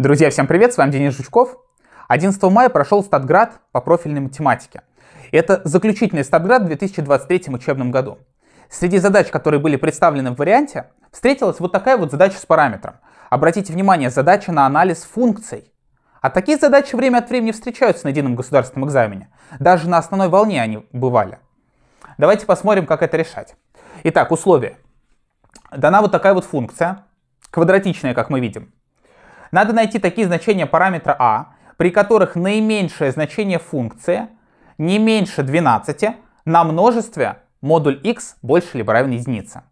Друзья, всем привет, с вами Денис Жучков. 11 мая прошел Статград по профильной математике. Это заключительный Статград в 2023 учебном году. Среди задач, которые были представлены в варианте, встретилась вот такая вот задача с параметром. Обратите внимание, задача на анализ функций. А такие задачи время от времени встречаются на едином государственном экзамене. Даже на основной волне они бывали. Давайте посмотрим, как это решать. Итак, условия. Дана вот такая вот функция, квадратичная, как мы видим. Надо найти такие значения параметра а, при которых наименьшее значение функции не меньше 12 на множестве модуль x больше либо равен единице.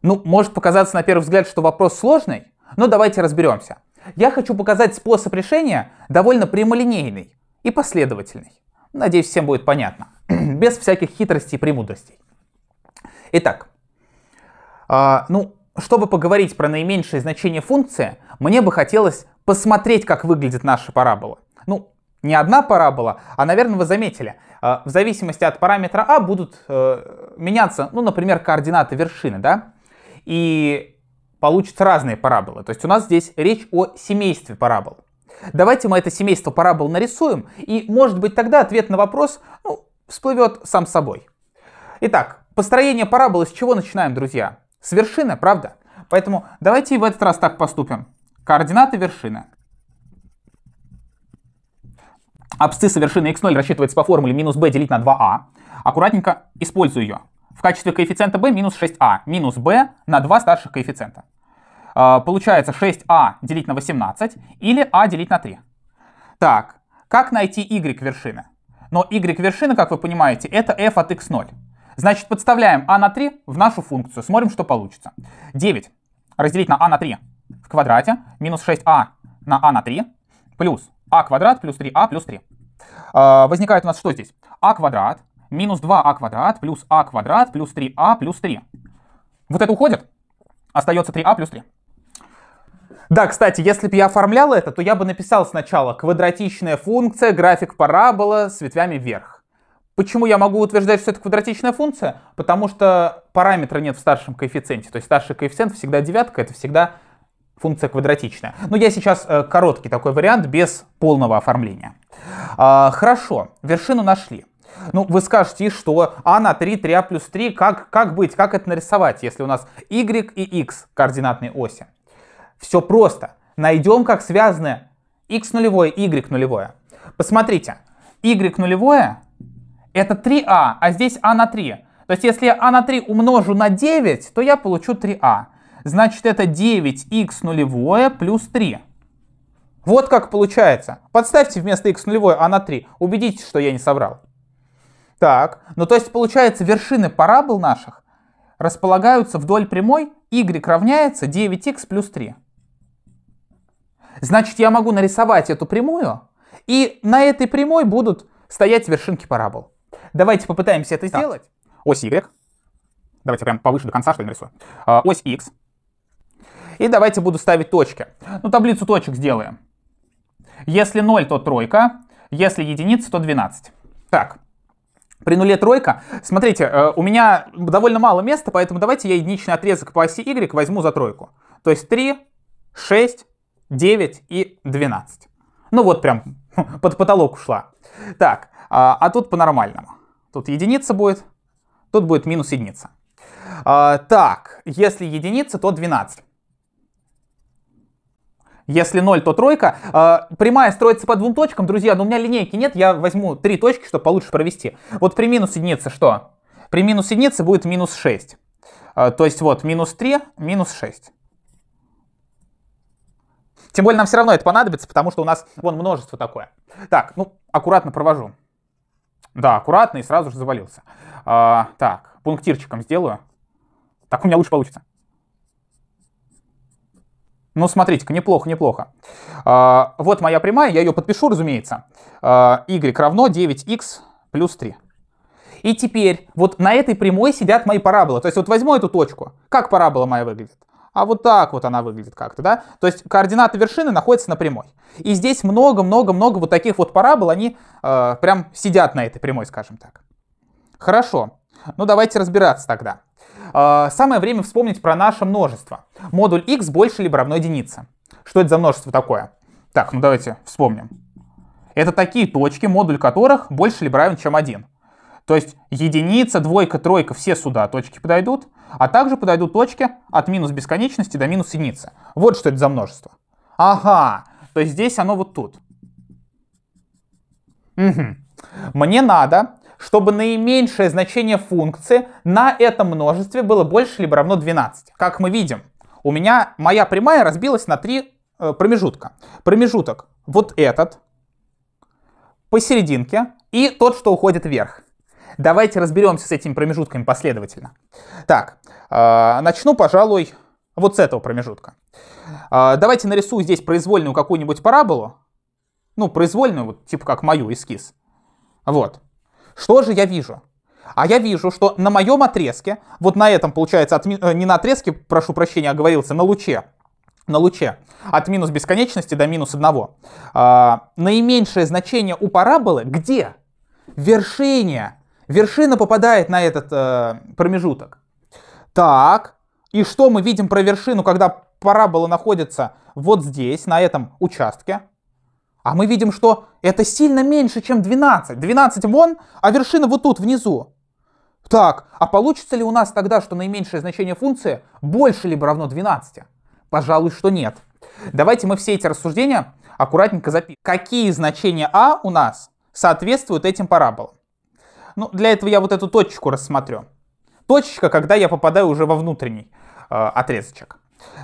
Ну, может показаться на первый взгляд, что вопрос сложный, но давайте разберемся. Я хочу показать способ решения довольно прямолинейный и последовательный. Надеюсь, всем будет понятно. Без всяких хитростей и премудростей. Итак, э, ну, чтобы поговорить про наименьшее значение функции, мне бы хотелось посмотреть, как выглядит наша парабола. Ну, не одна парабола, а, наверное, вы заметили, а, в зависимости от параметра А будут э, меняться, ну, например, координаты вершины, да? И получатся разные параболы. То есть у нас здесь речь о семействе парабол. Давайте мы это семейство парабол нарисуем, и, может быть, тогда ответ на вопрос ну, всплывет сам собой. Итак, построение параболы с чего начинаем, друзья? С вершины, правда? Поэтому давайте и в этот раз так поступим. Координаты вершины. Абсцисса вершины x0 рассчитывается по формуле минус b делить на 2a. А. Аккуратненько использую ее. В качестве коэффициента b минус 6a а. минус b на 2 старших коэффициента. А, получается 6a делить на 18 или a делить на 3. Так, как найти y вершины? Но y вершины, как вы понимаете, это f от x0. Значит, подставляем a на 3 в нашу функцию. Смотрим, что получится. 9 разделить на a на 3 квадрате минус 6а на а на 3 плюс а квадрат плюс 3а плюс 3. А, возникает у нас что здесь? а квадрат минус 2а а квадрат плюс а квадрат плюс 3а плюс 3. Вот это уходит, остается 3а плюс 3. Да, кстати, если бы я оформлял это, то я бы написал сначала квадратичная функция, график парабола с ветвями вверх. Почему я могу утверждать, что это квадратичная функция? Потому что параметра нет в старшем коэффициенте. То есть старший коэффициент всегда девятка, это всегда функция квадратичная. Но я сейчас э, короткий такой вариант без полного оформления. А, хорошо, вершину нашли. Ну, вы скажете, что а на 3, 3 а плюс 3, как, как быть, как это нарисовать, если у нас y и x координатные оси? Все просто. Найдем, как связаны x нулевое, y нулевое. Посмотрите, y нулевое это 3а, а здесь а на 3. То есть, если я а на 3 умножу на 9, то я получу 3а значит это 9х нулевое плюс 3. Вот как получается. Подставьте вместо x нулевое а на 3. Убедитесь, что я не соврал. Так, ну то есть получается вершины парабол наших располагаются вдоль прямой y равняется 9x плюс 3. Значит, я могу нарисовать эту прямую, и на этой прямой будут стоять вершинки парабол. Давайте попытаемся это так. сделать. Ось y. Давайте прям повыше до конца, что ли, нарисую. А, ось x и давайте буду ставить точки. Ну, таблицу точек сделаем. Если 0, то тройка. Если единица, то 12. Так, при нуле тройка. Смотрите, э, у меня довольно мало места, поэтому давайте я единичный отрезок по оси y возьму за тройку. То есть 3, 6, 9 и 12. Ну вот прям под потолок ушла. Так, а, а тут по-нормальному. Тут единица будет, тут будет минус единица. А, так, если единица, то 12. Если 0, то тройка. Э, прямая строится по двум точкам, друзья, но у меня линейки нет, я возьму три точки, чтобы получше провести. Вот при минус единице что? При минус единице будет минус 6. Э, а, то есть вот минус 3, минус 6. Тем более нам все равно это понадобится, потому что у нас вон множество такое. Так, ну, аккуратно провожу. Да, аккуратно и сразу же завалился. А, так, пунктирчиком сделаю. Так у меня лучше получится. Ну, смотрите-ка, неплохо, неплохо. А, вот моя прямая, я ее подпишу, разумеется. А, y равно 9x плюс 3. И теперь вот на этой прямой сидят мои параболы. То есть вот возьму эту точку. Как парабола моя выглядит? А вот так вот она выглядит как-то, да? То есть координаты вершины находятся на прямой. И здесь много-много-много вот таких вот парабол, они э, прям сидят на этой прямой, скажем так. Хорошо. Ну давайте разбираться тогда. А, самое время вспомнить про наше множество. Модуль x больше либо равно единице. Что это за множество такое? Так, ну давайте вспомним. Это такие точки, модуль которых больше либо равен, чем 1. То есть единица, двойка, тройка, все сюда точки подойдут, а также подойдут точки от минус бесконечности до минус единицы. Вот что это за множество. Ага, то есть здесь оно вот тут. Угу. Мне надо чтобы наименьшее значение функции на этом множестве было больше либо равно 12. Как мы видим, у меня моя прямая разбилась на три э, промежутка. Промежуток вот этот, посерединке и тот, что уходит вверх. Давайте разберемся с этими промежутками последовательно. Так, э, начну, пожалуй, вот с этого промежутка. Э, давайте нарисую здесь произвольную какую-нибудь параболу. Ну, произвольную, вот, типа как мою эскиз. Вот. Что же я вижу? А я вижу, что на моем отрезке, вот на этом получается, от, э, не на отрезке, прошу прощения, оговорился, а а на луче, на луче, от минус бесконечности до минус одного, а, наименьшее значение у параболы где? Вершине. Вершина попадает на этот э, промежуток. Так, и что мы видим про вершину, когда парабола находится вот здесь, на этом участке? А мы видим, что это сильно меньше, чем 12. 12 вон, а вершина вот тут, внизу. Так, а получится ли у нас тогда, что наименьшее значение функции больше либо равно 12? Пожалуй, что нет. Давайте мы все эти рассуждения аккуратненько запишем. Какие значения А у нас соответствуют этим параболам? Ну, для этого я вот эту точечку рассмотрю. Точечка, когда я попадаю уже во внутренний э, отрезочек.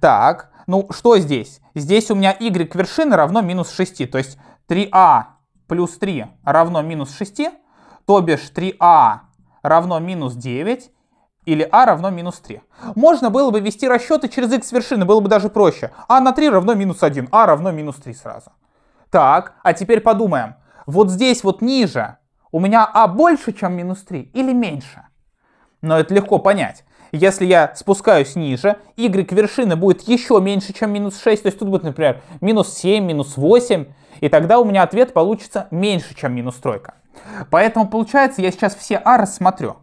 Так, ну, что здесь? Здесь у меня y вершины равно минус 6. То есть 3а плюс 3 равно минус 6. То бишь 3а равно минус 9 или а равно минус 3. Можно было бы вести расчеты через x вершины, было бы даже проще. а на 3 равно минус 1, а равно минус 3 сразу. Так, а теперь подумаем. Вот здесь вот ниже у меня а больше, чем минус 3 или меньше? Но это легко понять. Если я спускаюсь ниже, y вершины будет еще меньше, чем минус 6, то есть тут будет, например, минус 7, минус 8, и тогда у меня ответ получится меньше, чем минус тройка. Поэтому получается, я сейчас все а рассмотрю.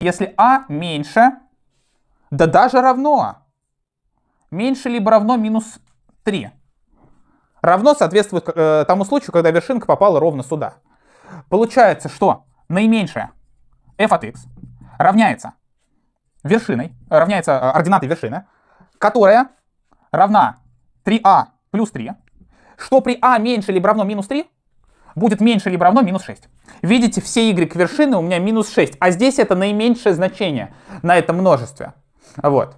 Если а меньше, да даже равно а. меньше либо равно минус 3. Равно соответствует э, тому случаю, когда вершинка попала ровно сюда. Получается, что наименьшее f от x равняется вершиной, э, равняется э, ординатой вершины, которая равна 3а плюс 3, что при а меньше либо равно минус 3 будет меньше либо равно минус 6. Видите, все y вершины у меня минус 6, а здесь это наименьшее значение на этом множестве. Вот.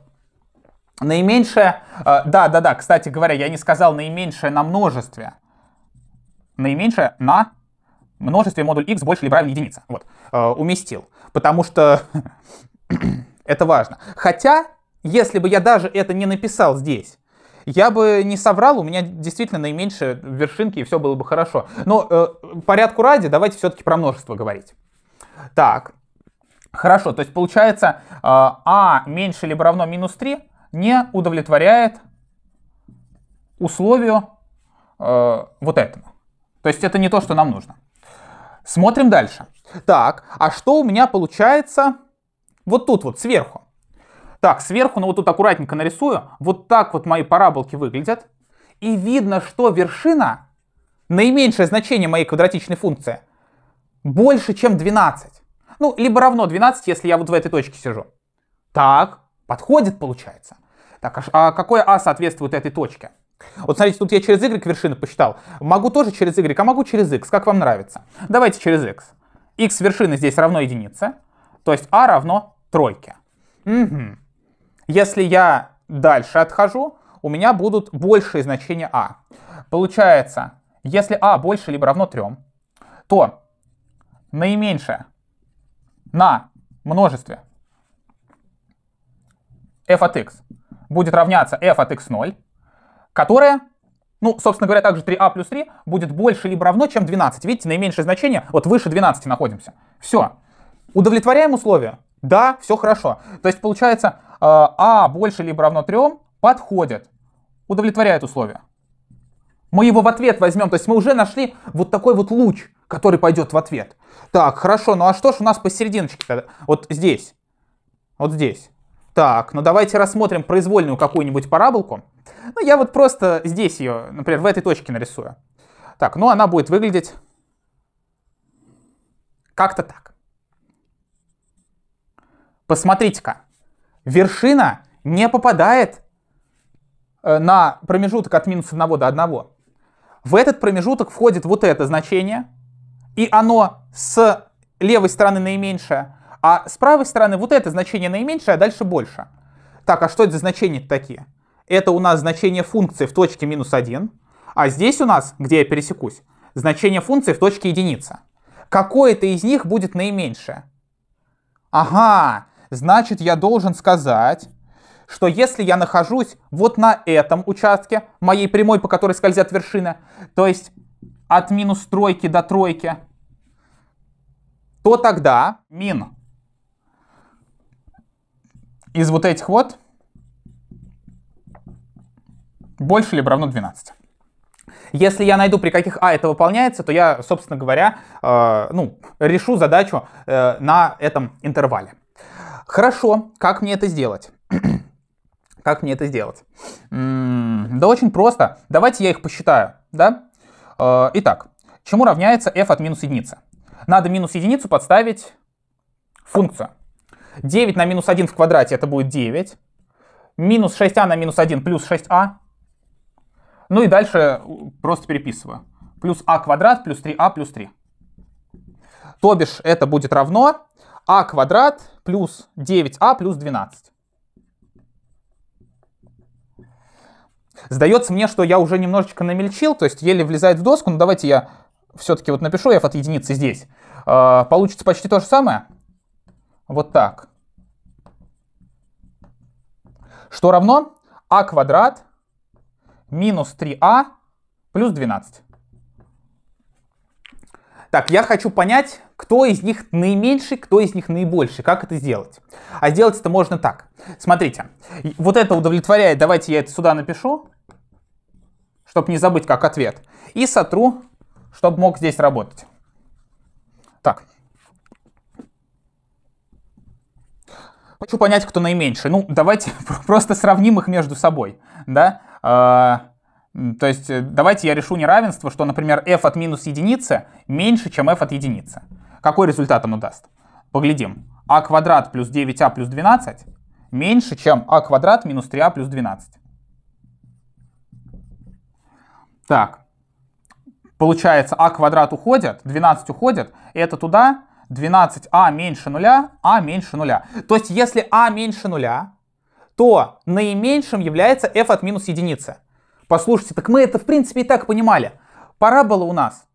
Наименьшее, да-да-да, э, кстати говоря, я не сказал наименьшее на множестве. Наименьшее на множестве модуль x больше либо равен единице. Вот, уместил. Потому что Это важно. Хотя, если бы я даже это не написал здесь, я бы не соврал, у меня действительно наименьшие вершинки, и все было бы хорошо. Но э, порядку ради, давайте все-таки про множество говорить. Так, хорошо, то есть получается, э, а меньше либо равно минус 3 не удовлетворяет условию э, вот этому. То есть это не то, что нам нужно. Смотрим дальше. Так, а что у меня получается вот тут вот сверху. Так, сверху, ну вот тут аккуратненько нарисую. Вот так вот мои параболки выглядят. И видно, что вершина, наименьшее значение моей квадратичной функции, больше, чем 12. Ну, либо равно 12, если я вот в этой точке сижу. Так, подходит получается. Так, а, а какое а соответствует этой точке? Вот смотрите, тут я через y вершины посчитал. Могу тоже через y, а могу через x, как вам нравится. Давайте через x. x вершины здесь равно единице, то есть а равно тройки. Угу. Если я дальше отхожу, у меня будут большие значения А. Получается, если А больше либо равно 3, то наименьшее на множестве f от x будет равняться f от x0, которое, ну, собственно говоря, также 3a а плюс 3 будет больше либо равно, чем 12. Видите, наименьшее значение, вот выше 12 находимся. Все. Удовлетворяем условия? Да, все хорошо. То есть получается э, а больше либо равно 3 подходит, удовлетворяет условия. Мы его в ответ возьмем, то есть мы уже нашли вот такой вот луч, который пойдет в ответ. Так, хорошо, ну а что ж у нас посерединочке тогда? Вот здесь, вот здесь. Так, ну давайте рассмотрим произвольную какую-нибудь параболку. Ну я вот просто здесь ее, например, в этой точке нарисую. Так, ну она будет выглядеть как-то так. Посмотрите-ка, вершина не попадает э, на промежуток от минус 1 до 1. В этот промежуток входит вот это значение, и оно с левой стороны наименьшее, а с правой стороны вот это значение наименьшее, а дальше больше. Так, а что это за значения такие? Это у нас значение функции в точке минус 1, а здесь у нас, где я пересекусь, значение функции в точке единица. Какое-то из них будет наименьшее. Ага, значит я должен сказать, что если я нахожусь вот на этом участке, моей прямой, по которой скользят вершины, то есть от минус тройки до тройки, то тогда мин из вот этих вот больше либо равно 12. Если я найду, при каких А это выполняется, то я, собственно говоря, э, ну, решу задачу э, на этом интервале. Хорошо, как мне это сделать? как мне это сделать? М -м да очень просто. Давайте я их посчитаю, да? Э -э итак, чему равняется f от минус единицы? Надо минус единицу подставить функцию. 9 на минус 1 в квадрате это будет 9. Минус 6а на минус 1 плюс 6а. Ну и дальше э, просто переписываю. Плюс а квадрат плюс 3а плюс 3. То бишь это будет равно а квадрат плюс 9а плюс 12. Сдается мне, что я уже немножечко намельчил, то есть еле влезает в доску, но давайте я все-таки вот напишу f от единицы здесь. А, получится почти то же самое. Вот так. Что равно а квадрат минус 3а плюс 12. Так, я хочу понять, кто из них наименьший, кто из них наибольший, как это сделать. А сделать это можно так. Смотрите, вот это удовлетворяет, давайте я это сюда напишу, чтобы не забыть как ответ. И сотру, чтобы мог здесь работать. Так. Хочу понять, кто наименьший. Ну, давайте просто сравним их между собой, да? А, то есть э, давайте я решу неравенство, что, например, f от минус единицы меньше, чем f от единицы. Какой результат оно даст? Поглядим. a а квадрат плюс 9 a а плюс 12 меньше, чем a а квадрат минус 3 a плюс 12. Так, получается а квадрат уходит, 12 уходит, это туда, 12а меньше нуля, а меньше нуля. То есть если а меньше нуля, то наименьшим является f от минус единицы. Послушайте, так мы это в принципе и так понимали. Парабола у нас,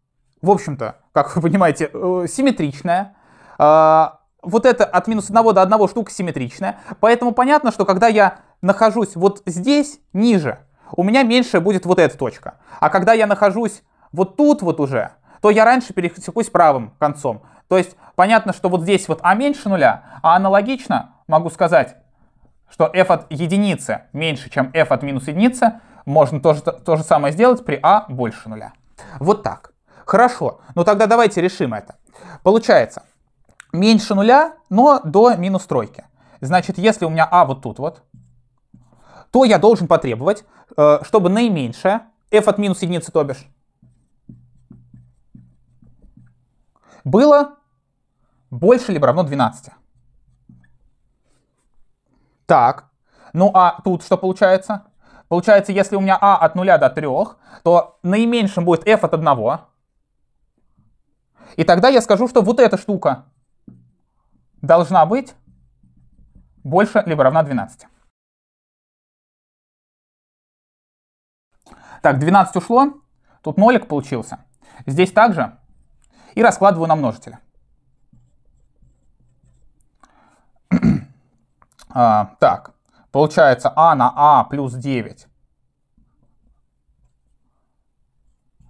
в общем-то, как вы понимаете, э, симметричная. А, вот это от минус 1 до 1 штука симметричная. Поэтому понятно, что когда я нахожусь вот здесь, ниже, у меня меньше будет вот эта точка. А когда я нахожусь вот тут вот уже, то я раньше пересекусь правым концом. То есть понятно, что вот здесь вот а меньше нуля, а аналогично могу сказать, что f от единицы меньше, чем f от минус единицы, можно то же, то же самое сделать при а больше нуля. Вот так. Хорошо, ну тогда давайте решим это. Получается, меньше нуля, но до минус тройки. Значит, если у меня а вот тут вот, то я должен потребовать, э, чтобы наименьшее, f от минус единицы, то бишь, было больше либо равно 12. Так, ну а тут что получается? Получается, если у меня а от 0 до 3, то наименьшим будет f от 1. И тогда я скажу, что вот эта штука должна быть больше либо равна 12. Так, 12 ушло, тут нолик получился. Здесь также. И раскладываю на множители. А, так, Получается А на А плюс 9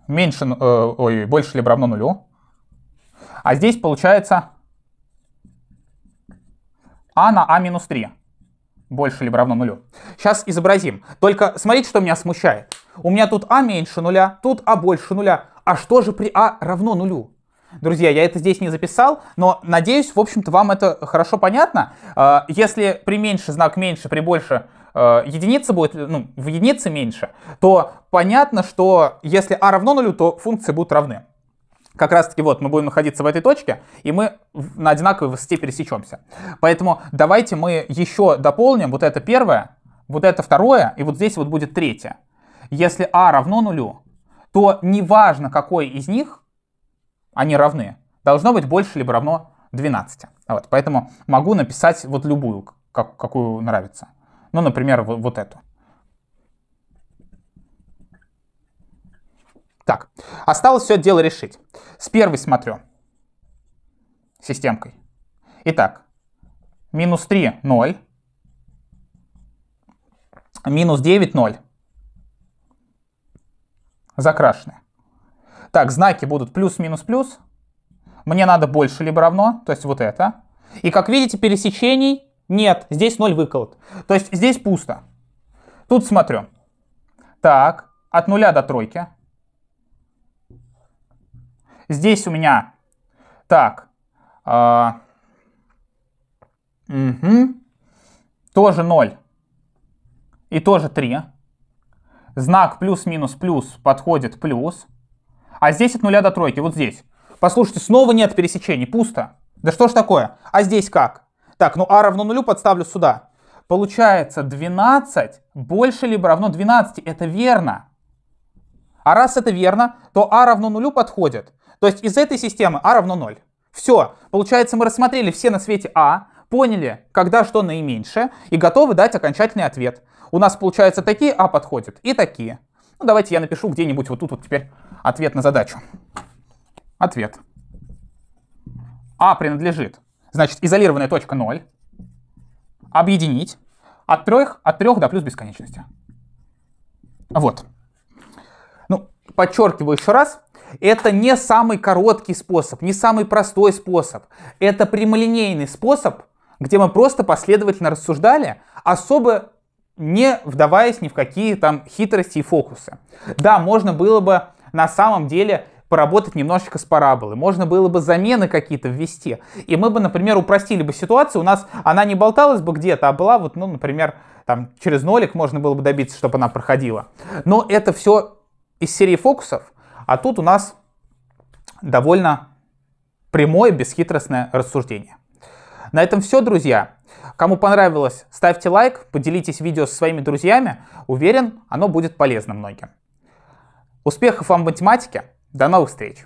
меньше, э, ой, больше либо равно нулю. А здесь получается А на А минус 3 больше либо равно нулю. Сейчас изобразим. Только смотрите, что меня смущает. У меня тут А меньше нуля, тут А больше нуля. А что же при А равно нулю? Друзья, я это здесь не записал, но надеюсь, в общем-то, вам это хорошо понятно. А, если при меньше знак меньше, при больше а, единица будет, ну, в единице меньше, то понятно, что если а равно нулю, то функции будут равны. Как раз таки вот мы будем находиться в этой точке, и мы на одинаковой высоте пересечемся. Поэтому давайте мы еще дополним вот это первое, вот это второе, и вот здесь вот будет третье. Если а равно нулю, то неважно, какой из них они равны. Должно быть больше либо равно 12. Вот, поэтому могу написать вот любую, как, какую нравится. Ну, например, вот, вот эту. Так, осталось все дело решить. С первой смотрю. Системкой. Итак, минус 3, 0. Минус 9, 0. Закрашенные. Так, знаки будут плюс-минус-плюс. Мне надо больше либо равно, то есть вот это. И как видите, пересечений нет. Здесь 0 выколот. То есть здесь пусто. Тут смотрю. Так, от нуля до тройки. Здесь у меня... Так. Э, угу. Тоже 0. И тоже 3. Знак плюс-минус-плюс подходит плюс. А здесь от нуля до тройки, вот здесь. Послушайте, снова нет пересечений, пусто. Да что ж такое? А здесь как? Так, ну а равно нулю подставлю сюда. Получается 12 больше либо равно 12. Это верно. А раз это верно, то а равно нулю подходит. То есть из этой системы а равно 0. Все. Получается, мы рассмотрели все на свете а, поняли, когда что наименьшее, и готовы дать окончательный ответ. У нас, получается, такие а подходят и такие. Ну, давайте я напишу где-нибудь вот тут вот теперь ответ на задачу. Ответ. А принадлежит, значит, изолированная точка 0. Объединить от 3, от 3 до плюс бесконечности. Вот. Ну, подчеркиваю еще раз, это не самый короткий способ, не самый простой способ. Это прямолинейный способ, где мы просто последовательно рассуждали, особо не вдаваясь ни в какие там хитрости и фокусы. Да, можно было бы на самом деле поработать немножечко с параболой. Можно было бы замены какие-то ввести. И мы бы, например, упростили бы ситуацию. У нас она не болталась бы где-то, а была вот, ну, например, там через нолик можно было бы добиться, чтобы она проходила. Но это все из серии фокусов. А тут у нас довольно прямое, бесхитростное рассуждение. На этом все, друзья. Кому понравилось, ставьте лайк, поделитесь видео со своими друзьями. Уверен, оно будет полезно многим. Успехов вам в математике. До новых встреч!